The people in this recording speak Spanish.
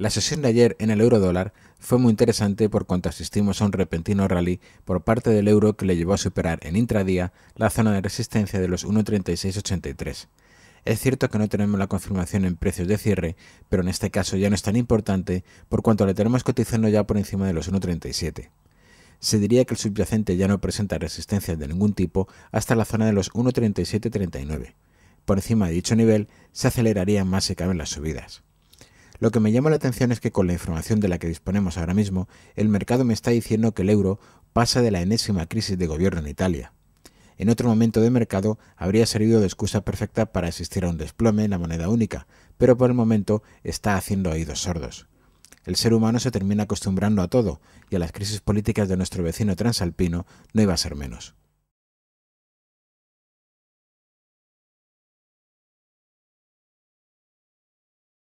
La sesión de ayer en el euro-dólar fue muy interesante por cuanto asistimos a un repentino rally por parte del euro que le llevó a superar en intradía la zona de resistencia de los 1.3683. Es cierto que no tenemos la confirmación en precios de cierre, pero en este caso ya no es tan importante por cuanto le tenemos cotizando ya por encima de los 1.37. Se diría que el subyacente ya no presenta resistencia de ningún tipo hasta la zona de los 1.3739. Por encima de dicho nivel se acelerarían más si caben las subidas. Lo que me llama la atención es que con la información de la que disponemos ahora mismo, el mercado me está diciendo que el euro pasa de la enésima crisis de gobierno en Italia. En otro momento de mercado habría servido de excusa perfecta para asistir a un desplome en la moneda única, pero por el momento está haciendo oídos sordos. El ser humano se termina acostumbrando a todo, y a las crisis políticas de nuestro vecino transalpino no iba a ser menos.